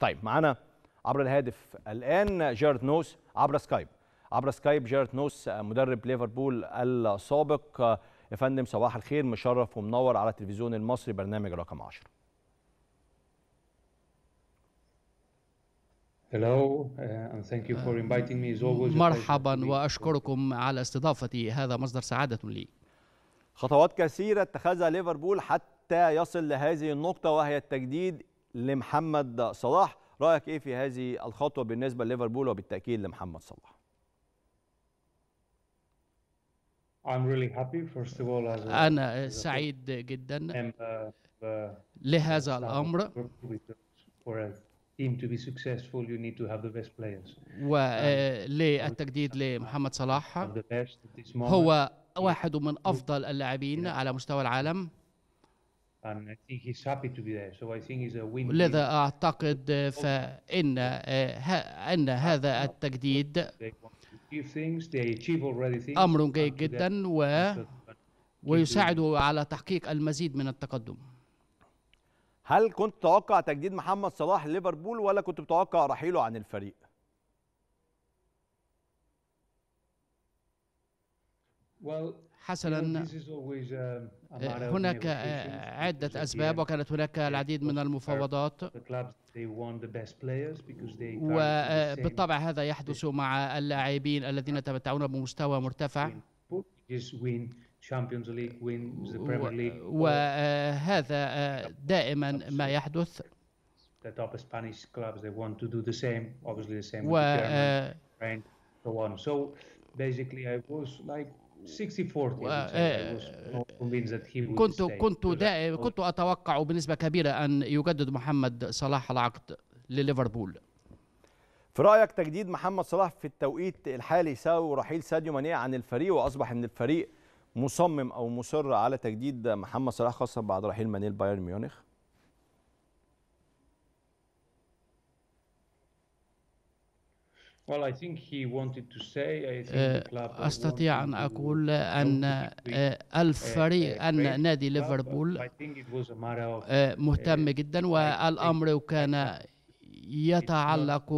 طيب معانا عبر الهاتف الان جارد نوس عبر سكايب عبر سكايب جارد نوس مدرب ليفربول السابق يا فندم صباح الخير مشرف ومنور على التلفزيون المصري برنامج رقم 10 uh, مرحبا واشكركم على استضافتي هذا مصدر سعاده لي. خطوات كثيره اتخذها ليفربول حتى يصل لهذه النقطه وهي التجديد لمحمد صلاح رايك ايه في هذه الخطوه بالنسبه لليفربول وبالتاكيد لمحمد صلاح أنا سعيد جدا uh, لهذا الأمر وللتجديد uh, لمحمد صلاح هو واحد من أفضل اللاعبين على مستوى العالم لذا أعتقد فإن أن هذا التجديد أمر جيد جدا و ويساعد على تحقيق المزيد من التقدم هل كنت تتوقع تجديد محمد صلاح ليفربول ولا كنت متوقع رحيله عن الفريق؟ well حسنا um, هناك عدة أسباب وكانت هناك العديد من المفاوضات وبالطبع آه، هذا يحدث مع اللاعبين الذين يتمتعون بمستوى مرتفع وهذا آه، آه، دائما ما يحدث إيه، إيه، كنت كنت دائما كنت اتوقع بنسبه كبيره ان يجدد محمد صلاح العقد لليفربول في رايك تجديد محمد صلاح في التوقيت الحالي يساوي رحيل ساديو ماني عن الفريق واصبح ان الفريق مصمم او مصر على تجديد محمد صلاح خاصه بعد رحيل ماني لبايرن ميونخ آه، أستطيع أن أقول أن آه، الفريق أن نادي ليفربول آه، مهتم uh, جدا والأمر كان يتعلق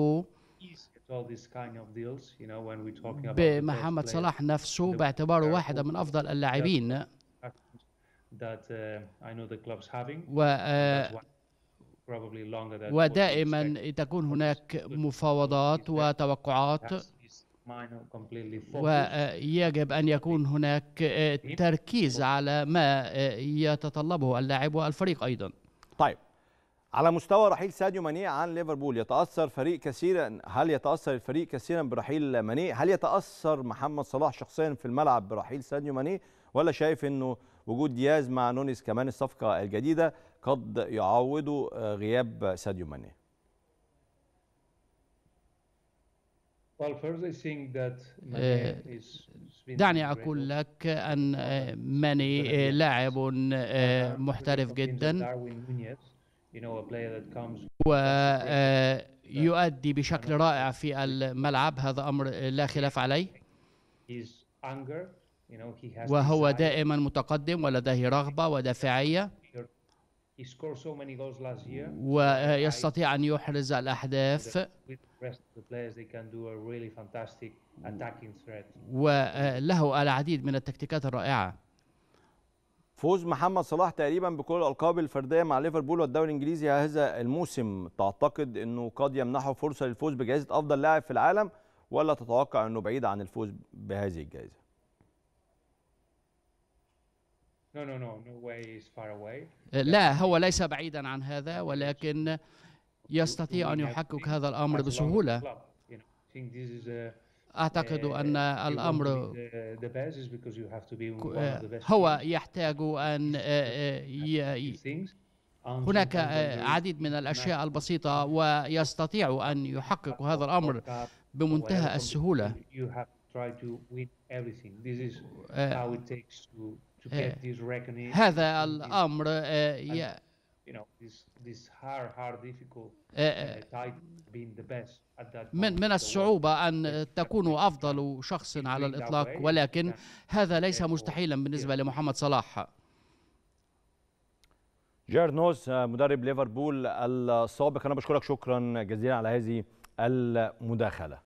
بمحمد صلاح نفسه باعتباره واحدا من أفضل اللاعبين uh, و ودائما تكون هناك مفاوضات وتوقعات ويجب أن يكون هناك آه، تركيز على ما آه، يتطلبه اللاعب والفريق أيضا طيب على مستوى رحيل ساديو ماني عن ليفربول يتأثر فريق كثيرا هل يتأثر الفريق كثيرا برحيل ماني هل يتأثر محمد صلاح شخصيا في الملعب برحيل ساديو ماني ولا شايف أنه وجود دياز مع نونيز كمان الصفقه الجديده قد يعوضوا آه، غياب ساديو ماني آه، دعني أقول لك أن آه، uh, ماني لاعب uh, محترف جدا ويؤدي بشكل رائع في الملعب هذا أمر لا خلاف عليه وهو دائما متقدم ولديه رغبة ودافعية ويستطيع أن يحرز الأهداف وله العديد من التكتيكات الرائعة فوز محمد صلاح تقريبا بكل الألقاب الفردية مع ليفربول والدوري الإنجليزي هذا الموسم تعتقد أنه قد يمنحه فرصة للفوز بجائزة أفضل لاعب في العالم ولا تتوقع أنه بعيد عن الفوز بهذه الجائزة؟ No, no, no, no way is far away. Uh, لا هو ليس بعيدا عن هذا ولكن يستطيع أن يحقق هذا الأمر بسهولة. Uh, أعتقد uh, أن الأمر آه، هو يحتاج أن آه، آه، هناك عديد من الأشياء البسيطة ويستطيع أن يحقق هذا الأمر بمنتهى السهولة. try to win everything. This is eh, how it takes to, to eh, get this recognition. هذا الأمر يا you know this this hard hard difficult eh, being the best at that من من الصعوبة أن تكون أفضل شخص على الإطلاق ولكن هذا ليس مستحيلا بالنسبة لمحمد صلاح جيرنوس نوس آه، مدرب ليفربول السابق أنا بشكرك شكرا جزيلا على هذه المداخلة